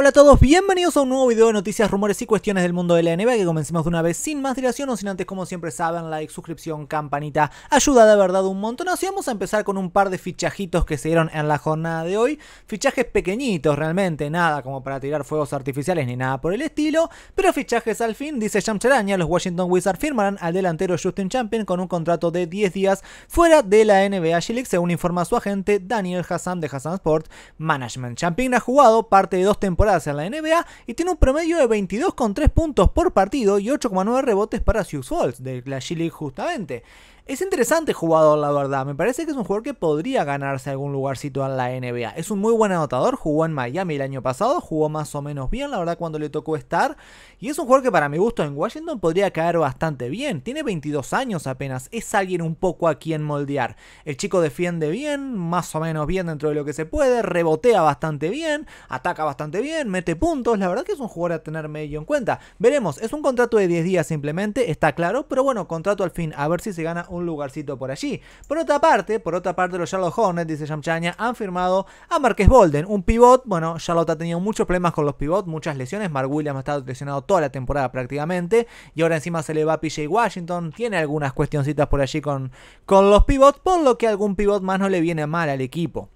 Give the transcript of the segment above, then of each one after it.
Hola a todos, bienvenidos a un nuevo video de noticias, rumores y cuestiones del mundo de la NBA que comencemos de una vez sin más dilación o sin antes como siempre saben, like, suscripción, campanita, ayuda de verdad un montón. Así vamos a empezar con un par de fichajitos que se dieron en la jornada de hoy, fichajes pequeñitos realmente, nada como para tirar fuegos artificiales ni nada por el estilo, pero fichajes al fin, dice Jam Charaña, los Washington Wizards firmarán al delantero Justin Champion con un contrato de 10 días fuera de la NBA G según informa su agente Daniel Hassan de Hassan Sport Management. Champion ha jugado parte de dos temporadas temporadas en la NBA y tiene un promedio de 22,3 puntos por partido y 8,9 rebotes para Sioux Falls, de la G-League justamente. Es interesante jugador, la verdad. Me parece que es un jugador que podría ganarse algún lugarcito en la NBA. Es un muy buen anotador, jugó en Miami el año pasado, jugó más o menos bien, la verdad, cuando le tocó estar. Y es un jugador que para mi gusto en Washington podría caer bastante bien. Tiene 22 años apenas, es alguien un poco a quien moldear. El chico defiende bien, más o menos bien dentro de lo que se puede, rebotea bastante bien, ataca bastante bien, mete puntos. La verdad que es un jugador a tener medio en cuenta. Veremos, es un contrato de 10 días simplemente, está claro, pero bueno, contrato al fin, a ver si se gana un lugarcito por allí. Por otra parte, por otra parte, los Charlotte Hornets, dice Yamchaña, han firmado a Marquez Bolden, un pivot. Bueno, Charlotte ha tenido muchos problemas con los pivots, muchas lesiones. Mark Williams ha estado lesionado toda la temporada prácticamente. Y ahora encima se le va a PJ Washington. Tiene algunas cuestioncitas por allí con, con los pivots, por lo que algún pivot más no le viene mal al equipo.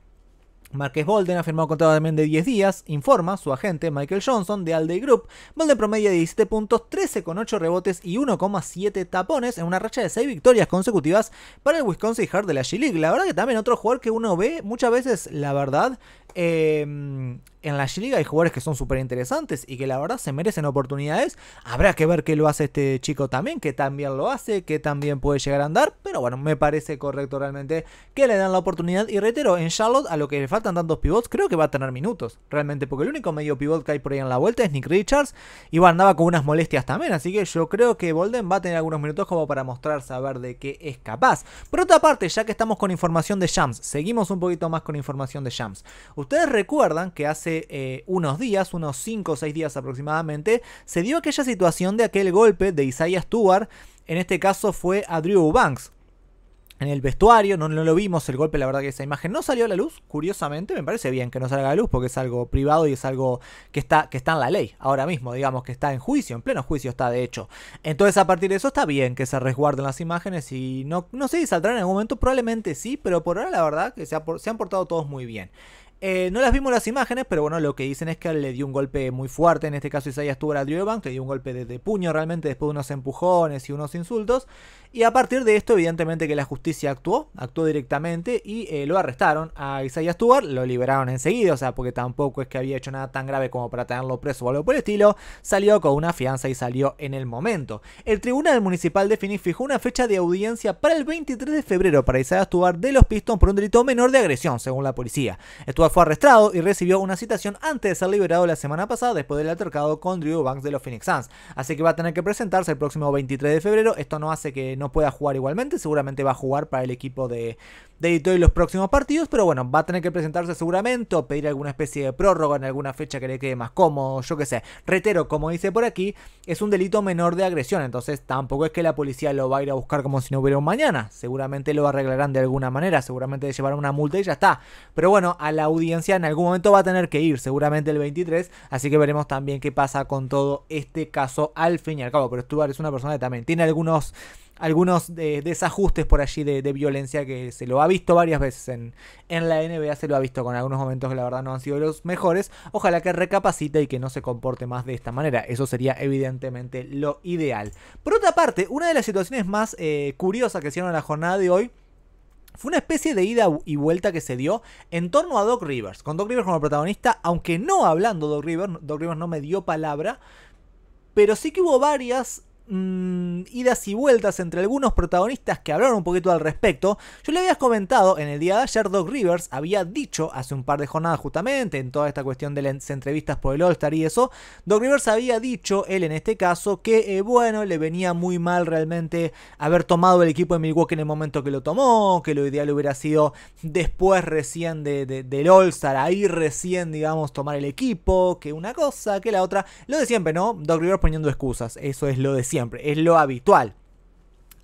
Marqués Bolden ha firmado contrato de 10 días, informa su agente Michael Johnson de Alde Group. Bolden promedia 17 puntos, 8 rebotes y 1,7 tapones en una racha de 6 victorias consecutivas para el Wisconsin Heart de la G-League. La verdad que también otro jugador que uno ve muchas veces, la verdad, eh, en la liga hay jugadores que son súper interesantes y que la verdad se merecen oportunidades. Habrá que ver qué lo hace este chico también, que también lo hace, que también puede llegar a andar. Pero bueno, me parece correcto realmente que le dan la oportunidad. Y reitero, en Charlotte, a lo que le faltan tantos pivots, creo que va a tener minutos realmente, porque el único medio pivot que hay por ahí en la vuelta es Nick Richards. Y bueno, andaba con unas molestias también, así que yo creo que Bolden va a tener algunos minutos como para mostrar, saber de qué es capaz. Por otra parte, ya que estamos con información de Shams, seguimos un poquito más con información de Shams. Ustedes recuerdan que hace eh, unos días, unos 5 o 6 días aproximadamente, se dio aquella situación de aquel golpe de Isaiah Stewart, en este caso fue a Drew Banks. En el vestuario, no, lo vimos el golpe, la verdad que esa imagen no salió a la luz, curiosamente, me parece bien que no salga a la luz porque es algo privado y es algo que está, que está en la ley ahora mismo, digamos que está en juicio, en pleno juicio está de hecho. Entonces a partir de eso está bien que se resguarden las imágenes y no, no sé si saldrán en algún momento, probablemente sí, pero por ahora la verdad que se han portado todos muy bien. Eh, no las vimos las imágenes, pero bueno, lo que dicen es que le dio un golpe muy fuerte. En este caso, Isaiah Stuart a Drew que le dio un golpe de, puño realmente, después de unos empujones y unos insultos. Y a partir de esto, evidentemente que la justicia actuó, actuó directamente y eh, lo arrestaron a Isaiah Stuart, lo liberaron enseguida, o sea, porque tampoco es que había hecho nada tan grave como para tenerlo preso o algo por el estilo. Salió con una fianza y salió en el momento. El Tribunal Municipal de Phoenix fijó una fecha de audiencia para el 23 de febrero para Isaiah Stuart de los Pistons por un delito menor de agresión, según la policía. Estuvo fue arrestado y recibió una citación antes de ser liberado la semana pasada después del altercado con Drew Banks de los Phoenix Suns. Así que va a tener que presentarse el próximo 23 de febrero. Esto no hace que no pueda jugar igualmente. Seguramente va a jugar para el equipo de, de y los próximos partidos. Pero bueno, va a tener que presentarse seguramente o pedir alguna especie de prórroga en alguna fecha que le quede más cómodo. Yo qué sé. Retero, como dice por aquí, es un delito menor de agresión. Entonces tampoco es que la policía lo va a ir a buscar como si no hubiera un mañana. Seguramente lo arreglarán de alguna manera. Seguramente le llevarán una multa y ya está. Pero bueno, a la audiencia en algún momento va a tener que ir, seguramente el 23, así que veremos también qué pasa con todo este caso al fin y al cabo, pero Stuart es una persona que también tiene algunos algunos desajustes por allí de, violencia que se lo ha visto varias veces en, en la NBA, se lo ha visto con algunos momentos que la verdad no han sido los mejores. Ojalá que recapacite y que no se comporte más de esta manera. Eso sería evidentemente lo ideal. Por otra parte, una de las situaciones más eh, curiosas que hicieron en la jornada de hoy fue una especie de ida y vuelta que se dio en torno a Doc Rivers, con Doc Rivers como protagonista, aunque no hablando Doc Rivers, Doc Rivers no me dio palabra, pero sí que hubo varias Mm, idas y vueltas entre algunos protagonistas que hablaron un poquito al respecto. Yo le había comentado en el día de ayer, Doc Rivers había dicho hace un par de jornadas justamente, en toda esta cuestión de las entrevistas por el All-Star y eso, Doc Rivers había dicho, él en este caso, que eh, bueno, le venía muy mal realmente haber tomado el equipo de Milwaukee en el momento que lo tomó, que lo ideal hubiera sido después recién de, del All-Star, ahí recién, digamos, tomar el equipo, que una cosa, que la otra, lo de siempre, ¿no? Doc Rivers poniendo excusas, eso es lo de siempre es lo habitual.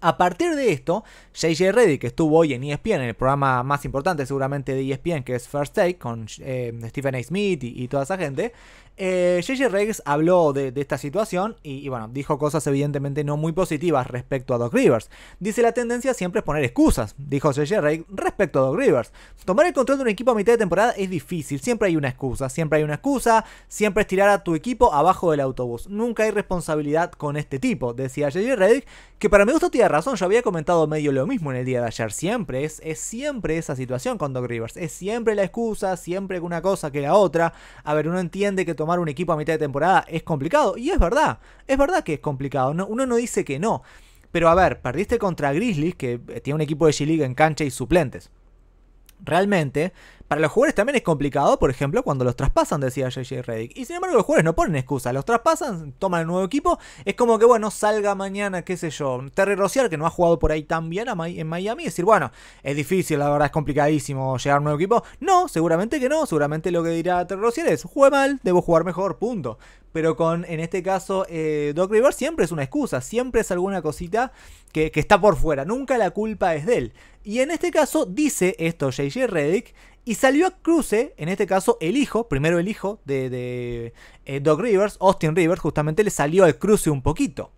A partir de esto, JJ Reddy, que estuvo hoy en ESPN, en el programa más importante seguramente de ESPN, que es First Take, con eh, Stephen A. Smith y, y, toda esa gente, eh, Riggs habló de, esta situación y, bueno, dijo cosas evidentemente no muy positivas respecto a Doc Rivers. Dice la tendencia siempre es poner excusas, dijo JJ Riggs respecto a Doc Rivers. Tomar el control de un equipo a mitad de temporada es difícil, siempre hay una excusa, siempre hay una excusa, siempre es tirar a tu equipo abajo del autobús. Nunca hay responsabilidad con este tipo, decía JJ Riggs, que para mi gusto tiene razón, yo había comentado medio lo mismo en el día de ayer, siempre es, siempre esa situación con Doc Rivers, es siempre la excusa, siempre una cosa que la otra. A ver, uno entiende que tomar un equipo a mitad de temporada es complicado. Y es verdad, es verdad que es complicado. No, uno no dice que no. Pero a ver, perdiste contra Grizzlies, que eh, tiene un equipo de G-League en cancha y suplentes realmente, para los jugadores también es complicado, por ejemplo, cuando los traspasan, decía JJ Reddick. Y sin embargo, los jugadores no ponen excusa, los traspasan, toman el nuevo equipo. Es como que, bueno, salga mañana, qué sé yo, Terry Rociar, que no ha jugado por ahí tan bien en Miami, decir, bueno, es difícil, la verdad es complicadísimo llegar a un nuevo equipo. No, seguramente que no, seguramente lo que dirá Terry Rociar es, jugué mal, debo jugar mejor, punto pero con, en este caso, eh, Doc Rivers siempre es una excusa, siempre es alguna cosita que, está por fuera, nunca la culpa es de él. Y en este caso dice esto JJ Reddick y salió a cruce, en este caso el hijo, primero el hijo de, de eh, Doc Rivers, Austin Rivers, justamente le salió al cruce un poquito.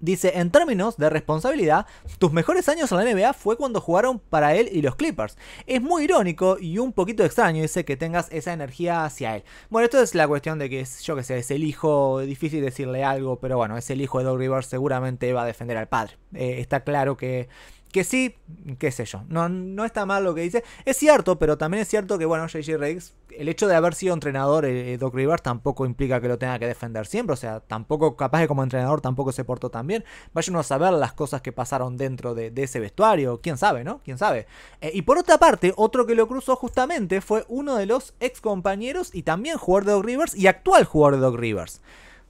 Dice, en términos de responsabilidad, tus mejores años en la NBA fue cuando jugaron para él y los Clippers. Es muy irónico y un poquito extraño, dice, que tengas esa energía hacia él. Bueno, esto es la cuestión de que, yo que sé, es el hijo, difícil decirle algo, pero bueno, es el hijo de Doug Rivers, seguramente va a defender al padre. Eh, está claro que que sí, qué sé yo, no, no está mal lo que dice. Es cierto, pero también es cierto que, bueno, JJ Riggs, el hecho de haber sido entrenador de eh, eh, Doc Rivers tampoco implica que lo tenga que defender siempre. O sea, tampoco, capaz de como entrenador tampoco se portó tan bien. Vayan a saber las cosas que pasaron dentro de, ese vestuario. Quién sabe, ¿no? Quién sabe. Eh, y por otra parte, otro que lo cruzó justamente fue uno de los ex compañeros y también jugador de Doc Rivers y actual jugador de Doc Rivers.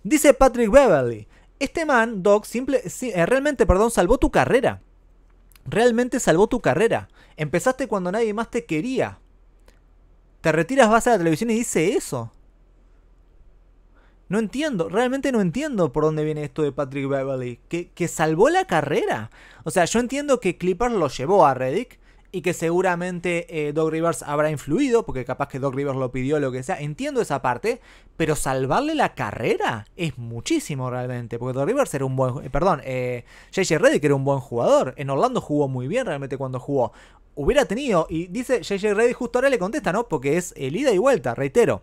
Dice Patrick Beverly. Este man, Doc, simple, realmente, perdón, salvó tu carrera realmente salvó tu carrera. Empezaste cuando nadie más te quería. Te retiras, vas a la televisión y dice eso. No entiendo, realmente no entiendo por dónde viene esto de Patrick Beverly, que, que salvó la carrera. O sea, yo entiendo que Clippers lo llevó a Reddick, y que seguramente eh, Rivers habrá influido, porque capaz que Doc Rivers lo pidió, lo que sea. Entiendo esa parte, pero salvarle la carrera es muchísimo realmente, porque Doc Rivers era un buen. Eh, perdón, eh, JJ Reddick era un buen jugador. En Orlando jugó muy bien realmente cuando jugó. Hubiera tenido, y dice JJ Reddick, justo ahora le contesta, ¿no? Porque es el ida y vuelta, reitero.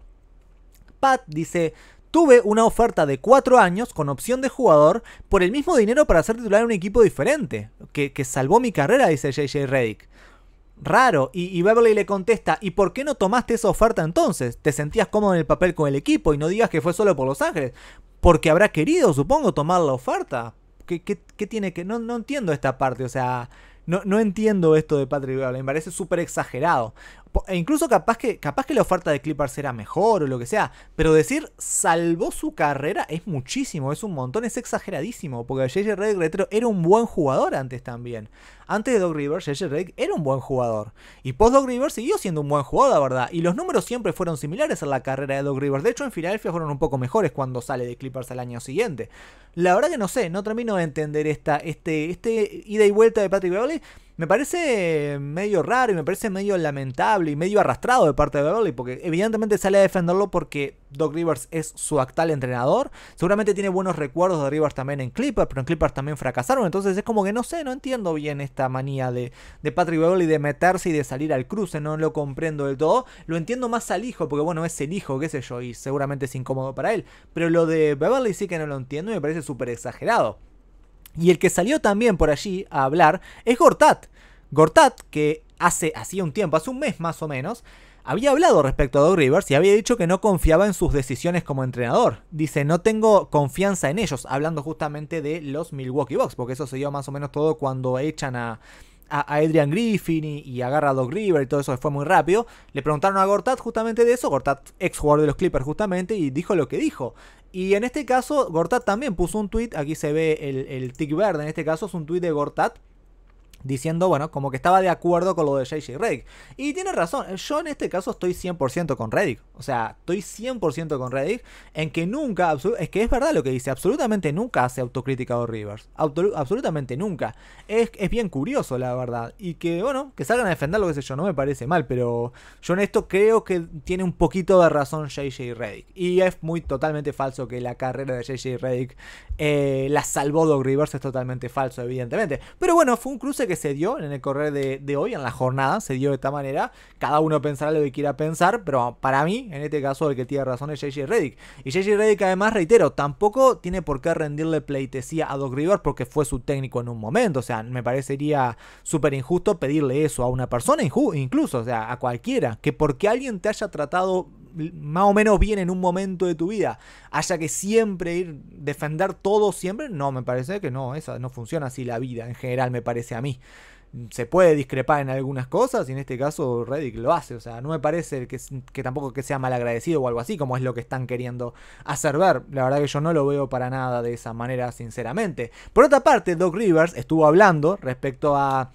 Pat dice. Tuve una oferta de 4 años con opción de jugador por el mismo dinero para ser titular en un equipo diferente, que, que salvó mi carrera, dice JJ Reddick raro. Y, Beverly le contesta, ¿y por qué no tomaste esa oferta entonces? ¿Te sentías cómodo en el papel con el equipo y no digas que fue solo por Los Ángeles? Porque habrá querido, supongo, tomar la oferta. ¿Qué, qué, tiene que...? No, entiendo esta parte, o sea... No, no, entiendo esto de Patrick Beverly, me parece súper exagerado. E incluso capaz que, capaz que la oferta de Clippers era mejor o lo que sea, pero decir salvó su carrera es muchísimo, es un montón, es exageradísimo, porque JJ Redick, era un buen jugador antes también antes de Doc Rivers, JJ Rick era un buen jugador. Y post Doc Rivers siguió siendo un buen jugador, la verdad. Y los números siempre fueron similares a la carrera de Doc Rivers. De hecho, en Filadelfia fueron un poco mejores cuando sale de Clippers al año siguiente. La verdad que no sé, no termino de entender esta, este, este ida y vuelta de Patrick Beverly. Me parece medio raro y me parece medio lamentable y medio arrastrado de parte de Beverly, porque evidentemente sale a defenderlo porque Doc Rivers es su actual entrenador. Seguramente tiene buenos recuerdos de Rivers también en Clippers, pero en Clippers también fracasaron. Entonces es como que no sé, no entiendo bien esta manía de, de Patrick Beverly de meterse y de salir al cruce, no lo comprendo del todo. Lo entiendo más al hijo, porque bueno, es el hijo, qué sé yo, y seguramente es incómodo para él. Pero lo de Beverly sí que no lo entiendo y me parece súper exagerado. Y el que salió también por allí a hablar es Gortat. Gortat, que hace, hacía un tiempo, hace un mes más o menos, había hablado respecto a Doug Rivers y había dicho que no confiaba en sus decisiones como entrenador. Dice, no tengo confianza en ellos, hablando justamente de los Milwaukee Bucks, porque eso se dio más o menos todo cuando echan a, a Adrian Griffin y, agarra a Doug Rivers y todo eso fue muy rápido. Le preguntaron a Gortat justamente de eso, Gortat ex jugador de los Clippers justamente, y dijo lo que dijo. Y en este caso, Gortat también puso un tweet, aquí se ve el, el tic verde, en este caso es un tweet de Gortat diciendo, bueno, como que estaba de acuerdo con lo de JJ Reddick. Y tiene razón, yo en este caso estoy 100% con Reddick. O sea, estoy 100% con Reddick en que nunca, es que es verdad lo que dice, absolutamente nunca hace autocrítica o Rivers. absolutamente nunca. Es, bien curioso, la verdad. Y que, bueno, que salgan a defender lo que sé yo, no me parece mal, pero yo en esto creo que tiene un poquito de razón JJ Reddick. Y es muy totalmente falso que la carrera de JJ Reddick eh, la salvó Doc Rivers, es totalmente falso, evidentemente. Pero bueno, fue un cruce que se dio en el correr de, hoy, en la jornada, se dio de esta manera. Cada uno pensará lo que quiera pensar, pero para mí, en este caso, el que tiene razón es JJ Reddick. Y JJ Reddick, además, reitero, tampoco tiene por qué rendirle pleitesía a Doc River porque fue su técnico en un momento. O sea, me parecería súper injusto pedirle eso a una persona, incluso, o sea, a cualquiera, que porque alguien te haya tratado más o menos bien en un momento de tu vida. Haya que siempre ir, defender todo siempre, no, me parece que no, esa no funciona así la vida en general, me parece a mí. Se puede discrepar en algunas cosas y en este caso Reddick lo hace, o sea, no me parece que, tampoco que sea malagradecido o algo así, como es lo que están queriendo hacer ver. La verdad que yo no lo veo para nada de esa manera, sinceramente. Por otra parte, Doc Rivers estuvo hablando respecto a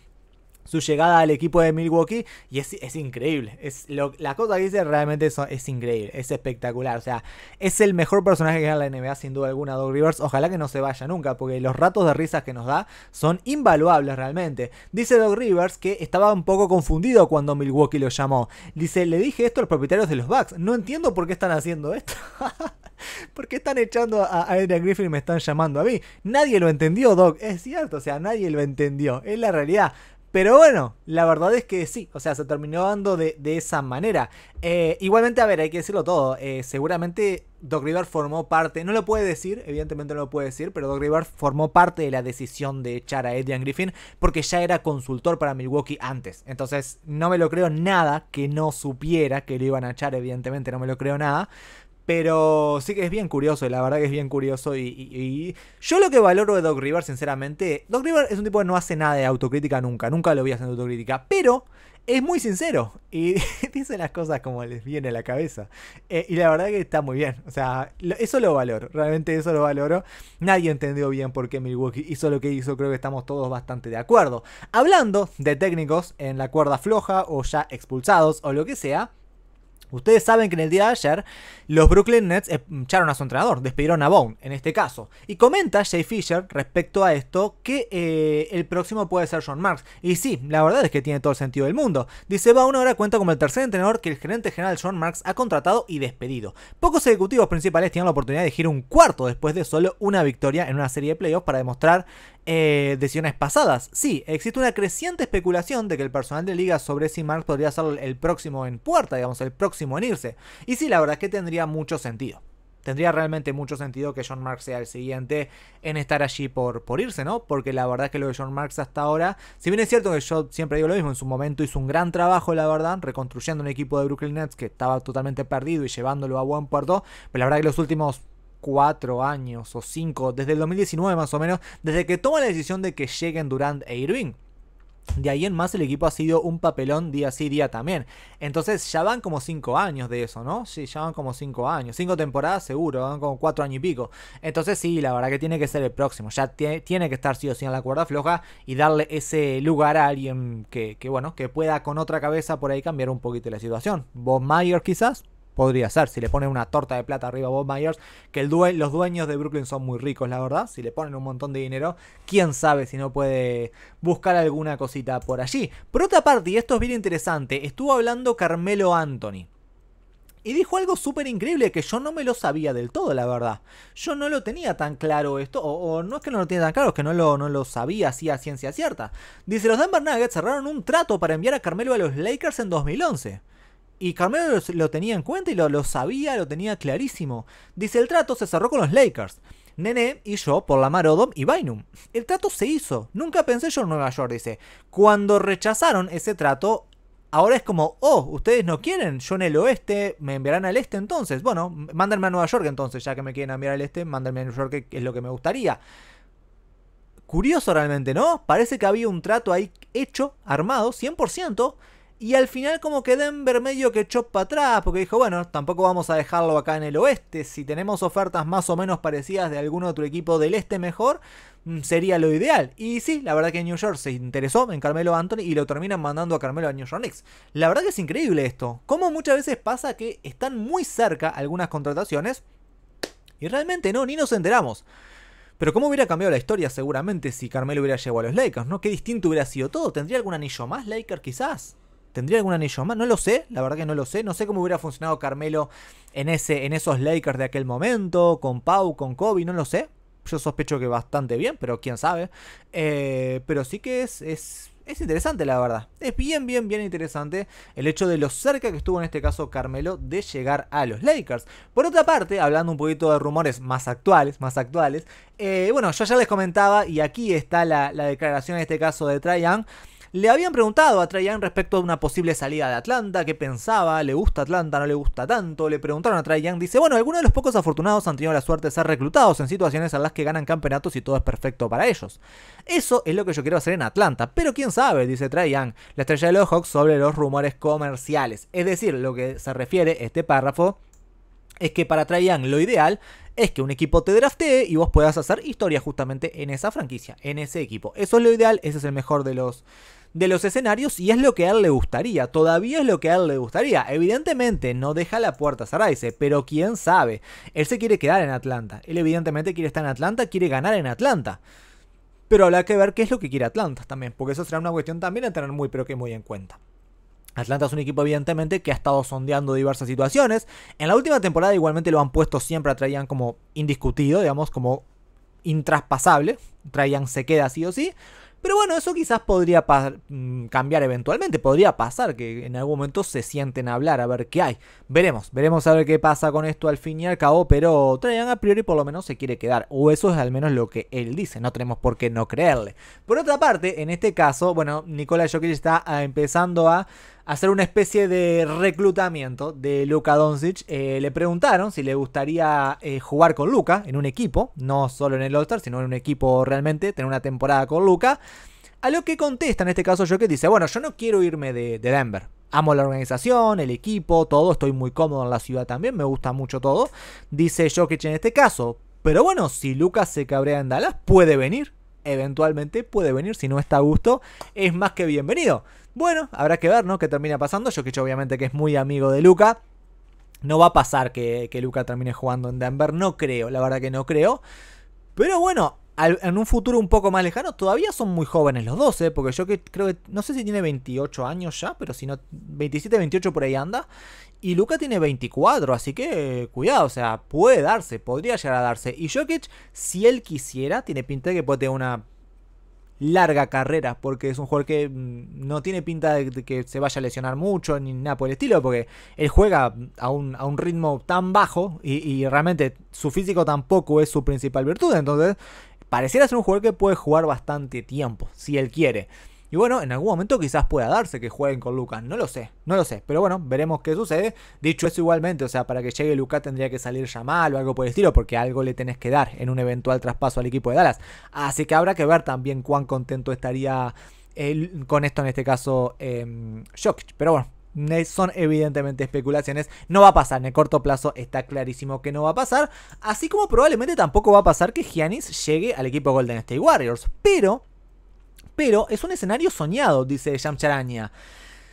su llegada al equipo de Milwaukee y es, es increíble. Es la cosa que dice realmente es, increíble, es espectacular. O sea, es el mejor personaje que hay la NBA sin duda alguna, Doug Rivers. Ojalá que no se vaya nunca, porque los ratos de risas que nos da son invaluables realmente. Dice Doug Rivers que estaba un poco confundido cuando Milwaukee lo llamó. Dice, le dije esto a los propietarios de los Bucks. No entiendo por qué están haciendo esto. ¿Por qué están echando a Adrian Griffin y me están llamando a mí? Nadie lo entendió, Doc. Es cierto, o sea, nadie lo entendió. Es la realidad. Pero bueno, la verdad es que sí, o sea, se terminó dando de, esa manera. Eh, igualmente, a ver, hay que decirlo todo. Eh, seguramente Doc River formó parte, no lo puede decir, evidentemente no lo puede decir, pero Doc River formó parte de la decisión de echar a Adrian Griffin porque ya era consultor para Milwaukee antes. Entonces, no me lo creo nada que no supiera que lo iban a echar, evidentemente, no me lo creo nada. Pero sí que es bien curioso, la verdad que es bien curioso. Y, yo lo que valoro de Doc River, sinceramente, Doc River es un tipo que no hace nada de autocrítica nunca, nunca lo vi haciendo autocrítica, pero es muy sincero y dice las cosas como les viene a la cabeza. Eh, y la verdad que está muy bien, o sea, eso lo valoro, realmente eso lo valoro. Nadie entendió bien por qué Milwaukee hizo lo que hizo, creo que estamos todos bastante de acuerdo. Hablando de técnicos en la cuerda floja o ya expulsados o lo que sea. Ustedes saben que en el día de ayer los Brooklyn Nets eh, echaron a su entrenador, despidieron a Bone en este caso. Y comenta Jay Fisher respecto a esto que eh, el próximo puede ser John Marks. Y sí, la verdad es que tiene todo el sentido del mundo. Dice Bone ahora cuenta como el tercer entrenador que el gerente general John Marks ha contratado y despedido. Pocos ejecutivos principales tienen la oportunidad de girar un cuarto después de solo una victoria en una serie de playoffs para demostrar eh, decisiones pasadas. Sí, existe una creciente especulación de que el personal de liga sobre si Marx podría ser el próximo en puerta, digamos, el próximo en irse. Y sí, la verdad es que tendría mucho sentido. Tendría realmente mucho sentido que John Marx sea el siguiente en estar allí por, por irse, ¿no? Porque la verdad es que lo de John Marx hasta ahora, si bien es cierto que yo siempre digo lo mismo, en su momento hizo un gran trabajo, la verdad, reconstruyendo un equipo de Brooklyn Nets que estaba totalmente perdido y llevándolo a buen puerto, pero la verdad es que los últimos cuatro años o cinco, desde el 2019 más o menos, desde que toma la decisión de que lleguen Durant e Irving. De ahí en más el equipo ha sido un papelón día sí, día también. Entonces ya van como 5 años de eso, ¿no? Sí, ya van como 5 años. Cinco temporadas seguro, van como 4 años y pico. Entonces sí, la verdad que tiene que ser el próximo. Ya tiene que estar sí o sí en la cuerda floja y darle ese lugar a alguien que, que, bueno, que pueda con otra cabeza por ahí cambiar un poquito la situación. Bob Mayer quizás, podría ser. Si le ponen una torta de plata arriba a Bob Myers, que los dueños de Brooklyn son muy ricos, la verdad. Si le ponen un montón de dinero, quién sabe si no puede buscar alguna cosita por allí. Por otra parte, y esto es bien interesante, estuvo hablando Carmelo Anthony. Y dijo algo súper increíble que yo no me lo sabía del todo, la verdad. Yo no lo tenía tan claro esto, o, no es que no lo tenía tan claro, es que no lo, no lo sabía así a ciencia cierta. Dice, los Denver Nuggets cerraron un trato para enviar a Carmelo a los Lakers en 2011. Y Carmelo lo tenía en cuenta y lo, lo sabía, lo tenía clarísimo. Dice, el trato se cerró con los Lakers. Nene y yo por la Marodom y Bynum. El trato se hizo. Nunca pensé yo en Nueva York, dice. Cuando rechazaron ese trato, ahora es como, oh, ustedes no quieren, yo en el oeste, me enviarán al este entonces. Bueno, mándenme a Nueva York entonces, ya que me quieren enviar al este, mándenme a Nueva York, que es lo que me gustaría. Curioso realmente, ¿no? Parece que había un trato ahí hecho, armado, 100%, y al final como que Denver medio que echó para atrás, porque dijo, bueno, tampoco vamos a dejarlo acá en el oeste, si tenemos ofertas más o menos parecidas de algún otro equipo del este mejor, mm, sería lo ideal. Y sí, la verdad que New York se interesó en Carmelo Anthony y lo terminan mandando a Carmelo a New York Knicks. La verdad que es increíble esto, como muchas veces pasa que están muy cerca algunas contrataciones y realmente no, ni nos enteramos. Pero cómo hubiera cambiado la historia seguramente si Carmelo hubiera llegado a los Lakers, ¿no? Qué distinto hubiera sido todo. ¿Tendría algún anillo más Lakers quizás? ¿Tendría algún anillo más? No lo sé, la verdad que no lo sé. No sé cómo hubiera funcionado Carmelo en, ese, en esos Lakers de aquel momento, con Pau, con Kobe, no lo sé. Yo sospecho que bastante bien, pero quién sabe. Eh, pero sí que es, es, interesante, la verdad. Es bien, bien, bien interesante el hecho de lo cerca que estuvo en este caso Carmelo de llegar a los Lakers. Por otra parte, hablando un poquito de rumores más actuales, más actuales. Eh, bueno, yo ya les comentaba, y aquí está la, declaración en este caso de Traian. Le habían preguntado a Trae respecto a una posible salida de Atlanta, qué pensaba, le gusta Atlanta, no le gusta tanto. Le preguntaron a Trae Young, dice, bueno, algunos de los pocos afortunados han tenido la suerte de ser reclutados en situaciones en las que ganan campeonatos y todo es perfecto para ellos. Eso es lo que yo quiero hacer en Atlanta, pero quién sabe, dice Trae la estrella de los Hawks sobre los rumores comerciales. Es decir, lo que se refiere este párrafo es que para Trae lo ideal es que un equipo te draftee y vos puedas hacer historia justamente en esa franquicia, en ese equipo. Eso es lo ideal, ese es el mejor de los de los escenarios y es lo que a él le gustaría, todavía es lo que a él le gustaría. Evidentemente no deja la puerta a ese pero quién sabe, él se quiere quedar en Atlanta, él evidentemente quiere estar en Atlanta, quiere ganar en Atlanta. Pero habrá que ver qué es lo que quiere Atlanta también, porque eso será una cuestión también a tener muy pero que muy en cuenta. Atlanta es un equipo evidentemente que ha estado sondeando diversas situaciones. En la última temporada igualmente lo han puesto siempre a Trajan como indiscutido, digamos, como intraspasable. Traían se queda sí o sí. Pero bueno, eso quizás podría mm, cambiar eventualmente, podría pasar que en algún momento se sienten a hablar, a ver qué hay. Veremos, veremos a ver qué pasa con esto al fin y al cabo, pero Traian a priori por lo menos se quiere quedar, o eso es al menos lo que él dice, no tenemos por qué no creerle. Por otra parte, en este caso, bueno, Nicolás Jokic está ah, empezando a hacer una especie de reclutamiento de Luka Doncic. Eh, le preguntaron si le gustaría eh, jugar con Luka en un equipo, no solo en el All-Star, sino en un equipo realmente, tener una temporada con Luka. A lo que contesta en este caso yo dice, bueno, yo no quiero irme de, Denver. Amo la organización, el equipo, todo, estoy muy cómodo en la ciudad también, me gusta mucho todo. Dice Jokic en este caso, pero bueno, si Lucas se cabrea en Dallas, puede venir eventualmente puede venir. Si no está a gusto, es más que bienvenido. Bueno, habrá que ver, ¿no? ¿Qué termina pasando? Yo que yo obviamente que es muy amigo de Luca. No va a pasar que, que Luca termine jugando en Denver, no creo, la verdad que no creo. Pero bueno, en un futuro un poco más lejano, todavía son muy jóvenes los dos, ¿eh? porque Jokic, creo que, no sé si tiene 28 años ya, pero si no, 27, 28 por ahí anda. Y Luca tiene 24, así que cuidado, o sea, puede darse, podría llegar a darse. Y Jokic, si él quisiera, tiene pinta de que puede tener una larga carrera, porque es un jugador que mm, no tiene pinta de que se vaya a lesionar mucho ni nada por el estilo, porque él juega a un, ritmo tan bajo y, realmente su físico tampoco es su principal virtud, entonces pareciera ser un jugador que puede jugar bastante tiempo, si él quiere. Y bueno, en algún momento quizás pueda darse que jueguen con Lucas, no lo sé, no lo sé, pero bueno, veremos qué sucede. Dicho eso igualmente, o sea, para que llegue Lucas tendría que salir Yamal o algo por el estilo, porque algo le tenés que dar en un eventual traspaso al equipo de Dallas. Así que habrá que ver también cuán contento estaría él, con esto en este caso em, Jokic. Pero bueno, son evidentemente especulaciones, no va a pasar, en el corto plazo está clarísimo que no va a pasar, así como probablemente tampoco va a pasar que Giannis llegue al equipo Golden State Warriors, pero, pero es un escenario soñado, dice Yamcharaña.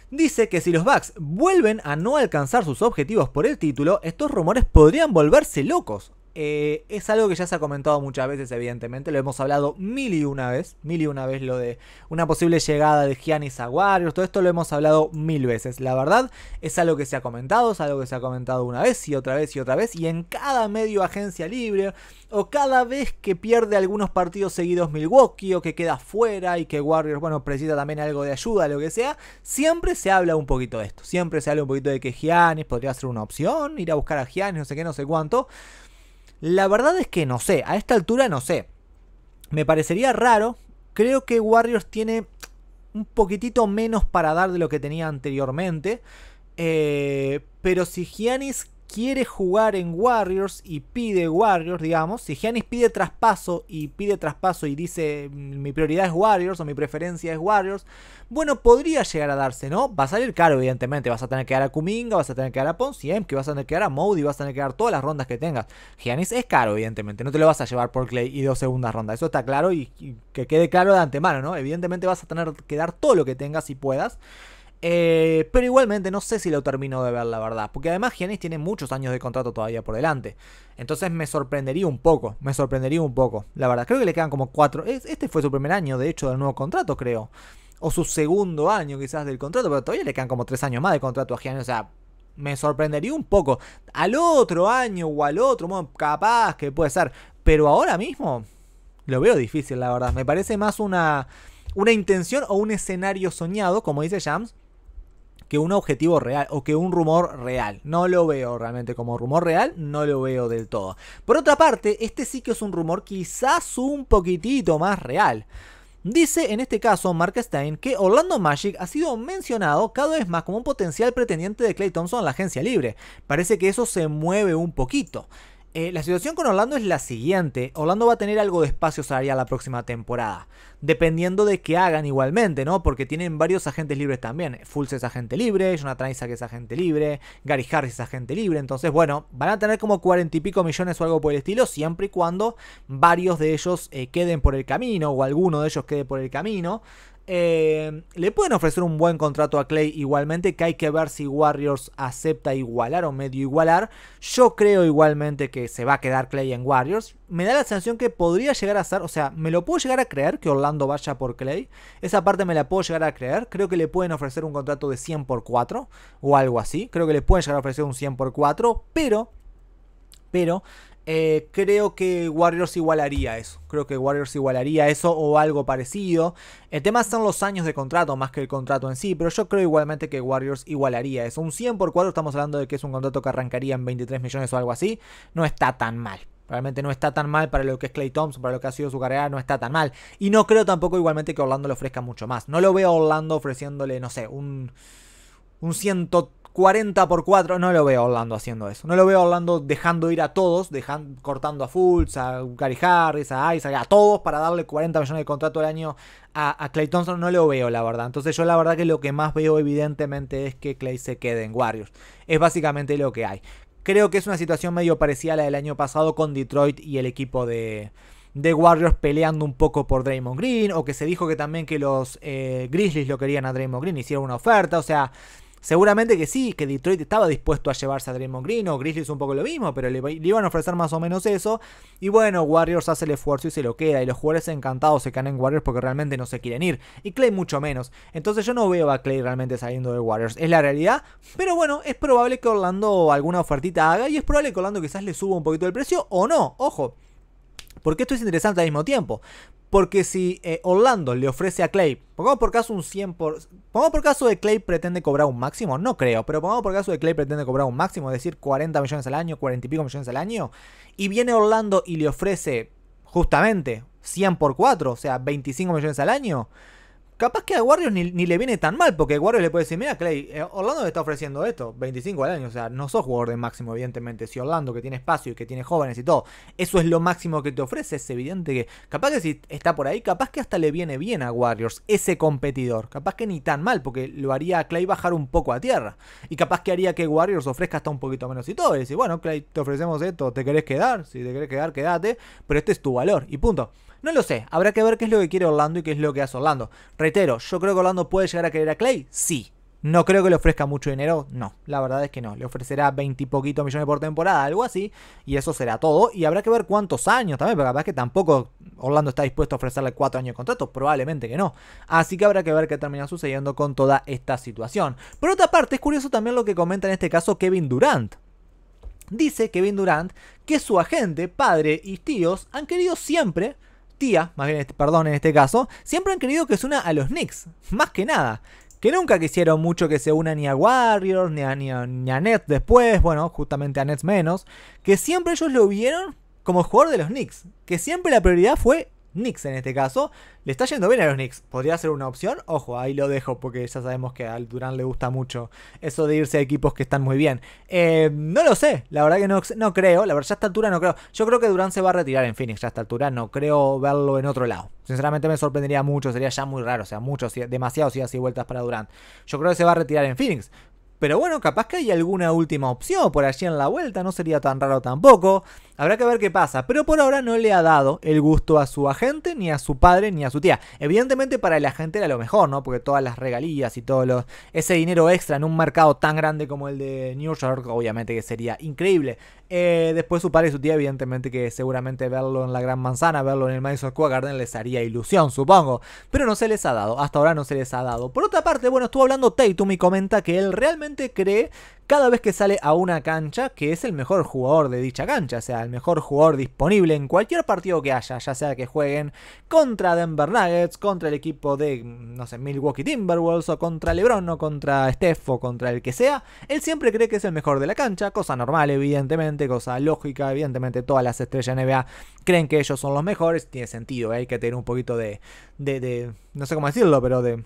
Dice que si los Bucks vuelven a no alcanzar sus objetivos por el título, estos rumores podrían volverse locos. Eh, es algo que ya se ha comentado muchas veces, evidentemente, lo hemos hablado mil y una vez, mil y una vez lo de una posible llegada de Giannis a Warriors, todo esto lo hemos hablado mil veces, la verdad es algo que se ha comentado, es algo que se ha comentado una vez y otra vez y otra vez, y en cada medio agencia libre, o cada vez que pierde algunos partidos seguidos Milwaukee, o que queda fuera y que Warriors, bueno, precisa también algo de ayuda, lo que sea, siempre se habla un poquito de esto, siempre se habla un poquito de que Giannis podría ser una opción, ir a buscar a Giannis, no sé qué, no sé cuánto. La verdad es que no sé, a esta altura no sé. Me parecería raro, creo que Warriors tiene un poquitito menos para dar de lo que tenía anteriormente. Eh, pero si Giannis quiere jugar en Warriors y pide Warriors, digamos, si Giannis pide traspaso y pide traspaso y dice mm, mi prioridad es Warriors o mi preferencia es Warriors, bueno, podría llegar a darse, ¿no? Va a salir caro, evidentemente, vas a tener que dar a Kuminga, vas a tener que dar a Ponciem, que vas a tener que dar a Modi, vas a tener que dar todas las rondas que tengas. Giannis es caro, evidentemente, no te lo vas a llevar por Clay y dos segundas rondas, eso está claro y que quede claro de antemano, ¿no? Evidentemente vas a tener que dar todo lo que tengas y puedas. Eh, pero igualmente no sé si lo termino de ver, la verdad. Porque además Giannis tiene muchos años de contrato todavía por delante. Entonces me sorprendería un poco. Me sorprendería un poco, la verdad. Creo que le quedan como cuatro. Este fue su primer año, de hecho, del nuevo contrato, creo. O su segundo año quizás del contrato. Pero todavía le quedan como tres años más de contrato a Giannis. O sea, me sorprendería un poco. Al otro año o al otro, capaz que puede ser. Pero ahora mismo lo veo difícil, la verdad. Me parece más una, una intención o un escenario soñado, como dice Jams que un objetivo real o que un rumor real. No lo veo realmente como rumor real, no lo veo del todo. Por otra parte, este sí que es un rumor quizás un poquitito más real. Dice en este caso Mark Stein que Orlando Magic ha sido mencionado cada vez más como un potencial pretendiente de Clay Thompson a la agencia libre. Parece que eso se mueve un poquito. Eh, la situación con Orlando es la siguiente. Orlando va a tener algo de espacio salarial la próxima temporada. Dependiendo de que hagan igualmente, ¿no? Porque tienen varios agentes libres también. Fulce es agente libre, Jonathan Isaac es agente libre, Gary Harris es agente libre. Entonces, bueno, van a tener como cuarenta y pico millones o algo por el estilo, siempre y cuando varios de ellos eh, queden por el camino o alguno de ellos quede por el camino. Eh, le pueden ofrecer un buen contrato a Clay igualmente, que hay que ver si Warriors acepta igualar o medio igualar. Yo creo igualmente que se va a quedar Clay en Warriors. Me da la sensación que podría llegar a ser, o sea, me lo puedo llegar a creer que Orlando vaya por Clay. Esa parte me la puedo llegar a creer. Creo que le pueden ofrecer un contrato de 100 por 4 o algo así. Creo que le pueden llegar a ofrecer un 100 por 4, pero pero eh, creo que Warriors igualaría eso. Creo que Warriors igualaría eso o algo parecido. El tema son los años de contrato más que el contrato en sí, pero yo creo igualmente que Warriors igualaría eso. Un 100 por 4 estamos hablando de que es un contrato que arrancaría en 23 millones o algo así. No está tan mal. Realmente no está tan mal para lo que es Clay Thompson, para lo que ha sido su carrera, no está tan mal. Y no creo tampoco igualmente que Orlando le ofrezca mucho más. No lo veo a Orlando ofreciéndole, no sé, un, un 130 40 por 4, no lo veo Orlando haciendo eso. No lo veo Orlando dejando ir a todos, dejando, cortando a Fultz, a Gary Harris, a Isaac, a todos para darle 40 millones de contrato al año a, Clay Thompson. No lo veo, la verdad. Entonces yo la verdad que lo que más veo evidentemente es que Clay se quede en Warriors. Es básicamente lo que hay. Creo que es una situación medio parecida a la del año pasado con Detroit y el equipo de, de Warriors peleando un poco por Draymond Green, o que se dijo que también que los eh, Grizzlies lo querían a Draymond Green, hicieron una oferta, o sea, Seguramente que sí, que Detroit estaba dispuesto a llevarse a Draymond Green o Grizzlies un poco lo mismo, pero le, iban a ofrecer más o menos eso. Y bueno, Warriors hace el esfuerzo y se lo queda. Y los jugadores encantados se quedan en Warriors porque realmente no se quieren ir. Y Clay mucho menos. Entonces yo no veo a Clay realmente saliendo de Warriors. Es la realidad. Pero bueno, es probable que Orlando alguna ofertita haga. Y es probable que Orlando quizás le suba un poquito el precio o no. Ojo. Porque esto es interesante al mismo tiempo. Porque si eh, Orlando le ofrece a Clay, pongamos por caso un 100%, por, pongamos por caso de Clay pretende cobrar un máximo, no creo, pero pongamos por caso de Clay pretende cobrar un máximo, es decir, 40 millones al año, 40 y pico millones al año, y viene Orlando y le ofrece justamente 100 por 4, o sea, 25 millones al año, Capaz que a Warriors ni, le viene tan mal, porque Warriors le puede decir, mira Clay, eh, Orlando te está ofreciendo esto, 25 al año, o sea, no sos jugador de máximo, evidentemente. Si Orlando, que tiene espacio y que tiene jóvenes y todo, eso es lo máximo que te ofrece, es evidente que, capaz que si está por ahí, capaz que hasta le viene bien a Warriors ese competidor, capaz que ni tan mal, porque lo haría a Clay bajar un poco a tierra, y capaz que haría que Warriors ofrezca hasta un poquito menos y todo, y decir, bueno, Clay, te ofrecemos esto, te querés quedar, si te querés quedar, quédate, pero este es tu valor, y punto. No lo sé, habrá que ver qué es lo que quiere Orlando y qué es lo que hace Orlando. Reitero, yo creo que Orlando puede llegar a querer a Clay, sí. No creo que le ofrezca mucho dinero, no, la verdad es que no. Le ofrecerá 20 y poquito millones por temporada, algo así, y eso será todo. Y habrá que ver cuántos años también, porque capaz que tampoco Orlando está dispuesto a ofrecerle cuatro años de contrato, probablemente que no. Así que habrá que ver qué termina sucediendo con toda esta situación. Por otra parte, es curioso también lo que comenta en este caso Kevin Durant. Dice Kevin Durant que su agente, padre y tíos han querido siempre tía, más bien, perdón, en este caso, siempre han querido que se una a los Knicks, más que nada. Que nunca quisieron mucho que se una ni a Warriors, ni a, Nets después, bueno, justamente a Nets menos. Que siempre ellos lo vieron como jugador de los Knicks. Que siempre la prioridad fue Knicks en este caso. Le está yendo bien a los Knicks. ¿Podría ser una opción? Ojo, ahí lo dejo porque ya sabemos que al Durán le gusta mucho eso de irse a equipos que están muy bien. Eh, no lo sé, la verdad que no, no creo. La verdad, ya a esta altura no creo. Yo creo que Durán se va a retirar en Phoenix. Ya a esta altura no creo verlo en otro lado. Sinceramente me sorprendería mucho. Sería ya muy raro. O sea, muchos, demasiados si y vueltas para Durán. Yo creo que se va a retirar en Phoenix. Pero bueno, capaz que hay alguna última opción por allí en la vuelta, no sería tan raro tampoco. Habrá que ver qué pasa, pero por ahora no le ha dado el gusto a su agente, ni a su padre, ni a su tía. Evidentemente para el agente era lo mejor, ¿no? Porque todas las regalías y todo ese dinero extra en un mercado tan grande como el de New York, obviamente que sería increíble. Eh, después su padre y su tía, evidentemente que seguramente verlo en la Gran Manzana, verlo en el Madison Square Garden les haría ilusión, supongo. Pero no se les ha dado, hasta ahora no se les ha dado. Por otra parte, bueno, estuvo hablando Tatum y comenta que él realmente cree cada vez que sale a una cancha que es el mejor jugador de dicha cancha. O sea, el mejor jugador disponible en cualquier partido que haya, ya sea que jueguen contra Denver Nuggets, contra el equipo de, no sé, Milwaukee Timberwolves o contra LeBron o contra Steph o contra el que sea, él siempre cree que es el mejor de la cancha, cosa normal evidentemente, cosa lógica, evidentemente todas las estrellas NBA creen que ellos son los mejores, tiene sentido, eh, hay que tener un poquito de, de, no sé cómo decirlo, pero de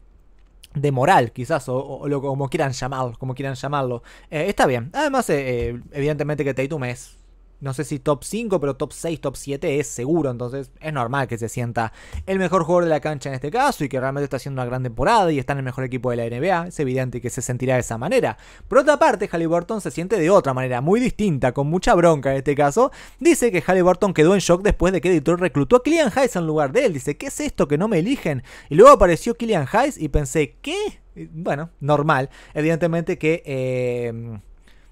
de moral, quizás, o, o, como quieran llamarlo, como quieran llamarlo. está bien. Además, eh, eh, evidentemente que Tatum es no sé si top 5, pero top 6, top 7 es seguro. Entonces es normal que se sienta el mejor jugador de la cancha en este caso y que realmente está haciendo una gran temporada y está en el mejor equipo de la NBA. Es evidente que se sentirá de esa manera. Por otra parte, burton se siente de otra manera, muy distinta, con mucha bronca en este caso. Dice que burton quedó en shock después de que Detroit reclutó a Killian Hayes en lugar de él. Dice, ¿qué es esto que no me eligen? Y luego apareció Killian Hayes y pensé, ¿qué? Bueno, normal. Evidentemente que... Eh,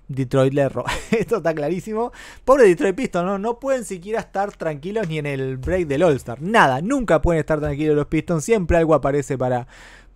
Detroit le roba. Esto está clarísimo. Pobre Detroit Pistons, ¿no? No pueden siquiera estar tranquilos ni en el break del All-Star. Nada, nunca pueden estar tranquilos los Pistons. Siempre algo aparece para,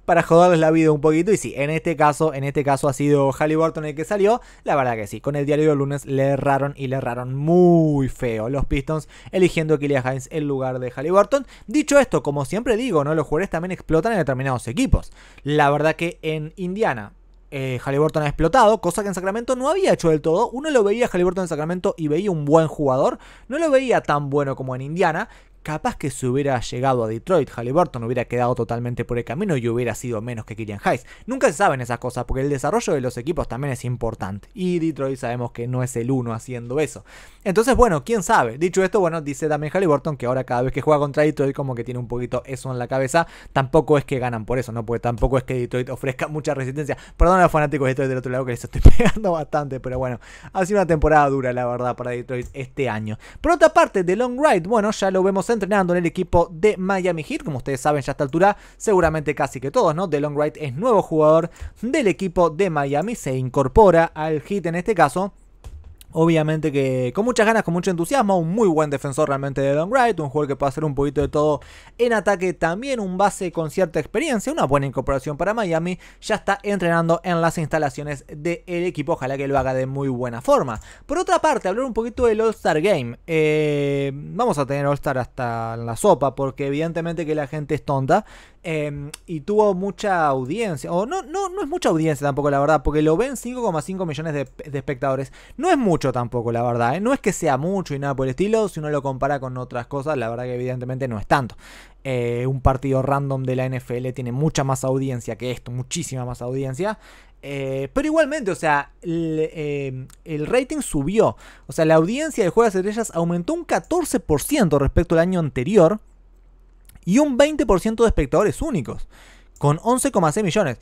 para joderles la vida un poquito. Y sí, en este caso, en este caso ha sido Halliburton el que salió. La verdad que sí, con el diario del lunes le erraron y le erraron muy feo los Pistons, eligiendo a Kylian Hines en lugar de Halliburton. Dicho esto, como siempre digo, ¿no? Los jugadores también explotan en determinados equipos. La verdad que en Indiana eh, Halliburton ha explotado, cosa que en Sacramento no había hecho del todo. Uno lo veía a Halliburton en Sacramento y veía un buen jugador, no lo veía tan bueno como en Indiana, capaz que si hubiera llegado a Detroit, Halliburton hubiera quedado totalmente por el camino y hubiera sido menos que Killian Hayes. Nunca se saben esas cosas porque el desarrollo de los equipos también es importante. Y Detroit sabemos que no es el uno haciendo eso. Entonces, bueno, quién sabe. Dicho esto, bueno, dice también Halliburton que ahora cada vez que juega contra Detroit como que tiene un poquito eso en la cabeza. Tampoco es que ganan por eso, ¿no? Porque tampoco es que Detroit ofrezca mucha resistencia. Perdón a los fanáticos de Detroit del otro lado que les estoy pegando bastante, pero bueno, ha sido una temporada dura la verdad para Detroit este año. Por otra parte, de Long Ride, bueno, ya lo vemos entrenando en el equipo de Miami Heat. Como ustedes saben ya a esta altura, seguramente casi que todos, ¿no? Long Wright es nuevo jugador del equipo de Miami, se incorpora al Heat en este caso. Obviamente que con muchas ganas, con mucho entusiasmo, un muy buen defensor realmente de Don Wright, un jugador que puede hacer un poquito de todo en ataque, también un base con cierta experiencia, una buena incorporación para Miami, ya está entrenando en las instalaciones del equipo, ojalá que lo haga de muy buena forma. Por otra parte, hablar un poquito del All-Star Game, eh, vamos a tener All-Star hasta la sopa, porque evidentemente que la gente es tonta, Em, y tuvo mucha audiencia. O no, no, no es mucha audiencia tampoco, la verdad, porque lo ven 5,5 millones de, espectadores. No es mucho tampoco, la verdad. ¿eh? No es que sea mucho y nada por el estilo. Si uno lo compara con otras cosas, la verdad que evidentemente no es tanto. Eh, un partido random de la NFL tiene mucha más audiencia que esto, muchísima más audiencia. Eh, pero igualmente, o sea, em, el, rating subió. O sea, la audiencia de Juegos Estrellas aumentó un 14% respecto al año anterior y un 20% de espectadores únicos, con 11,6 millones.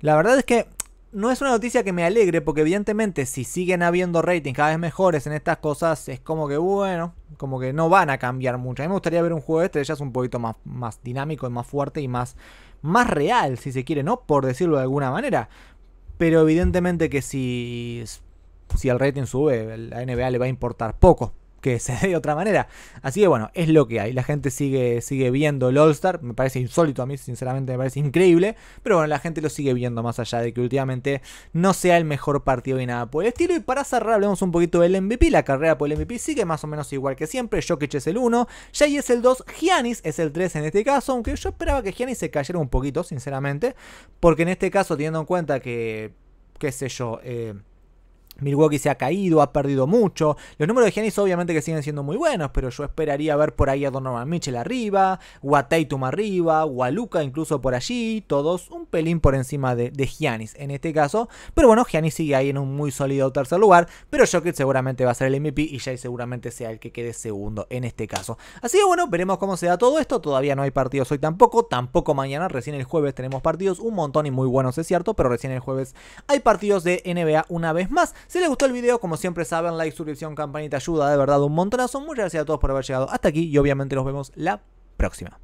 La verdad es que no es una noticia que me alegre, porque evidentemente si siguen habiendo ratings cada vez mejores en estas cosas, es como que bueno, como que no van a cambiar mucho. A mí me gustaría ver un juego de estrellas un poquito más, más dinámico y más fuerte y más, más real, si se quiere, ¿no? Por decirlo de alguna manera. Pero evidentemente que si, si el rating sube, la NBA le va a importar poco que se dé de otra manera. Así que bueno, es lo que hay. La gente sigue, sigue viendo el All-Star. Me parece insólito a mí, sinceramente me parece increíble. Pero bueno, la gente lo sigue viendo más allá de que últimamente no sea el mejor partido y nada por el estilo. Y para cerrar, hablemos un poquito del MVP. La carrera por el MVP sigue más o menos igual que siempre. Jokic es el 1, Jay es el 2, Giannis es el 3 en este caso. Aunque yo esperaba que Giannis se cayera un poquito, sinceramente. Porque en este caso, teniendo en cuenta que, qué sé yo, eh, Milwaukee se ha caído, ha perdido mucho. Los números de Giannis obviamente que siguen siendo muy buenos, pero yo esperaría ver por ahí a Donovan Mitchell arriba, o arriba, Waluca incluso por allí, todos un pelín por encima de, Giannis en este caso. Pero bueno, Giannis sigue ahí en un muy sólido tercer lugar. Pero Jokic seguramente va a ser el MVP y Jay seguramente sea el que quede segundo en este caso. Así que bueno, veremos cómo se da todo esto. Todavía no hay partidos hoy tampoco. Tampoco mañana. Recién el jueves tenemos partidos. Un montón y muy buenos, es cierto. Pero recién el jueves hay partidos de NBA una vez más. Si les gustó el video, como siempre saben, like, suscripción, campanita ayuda. De verdad, un montonazo. Muchas gracias a todos por haber llegado hasta aquí. Y obviamente nos vemos la próxima.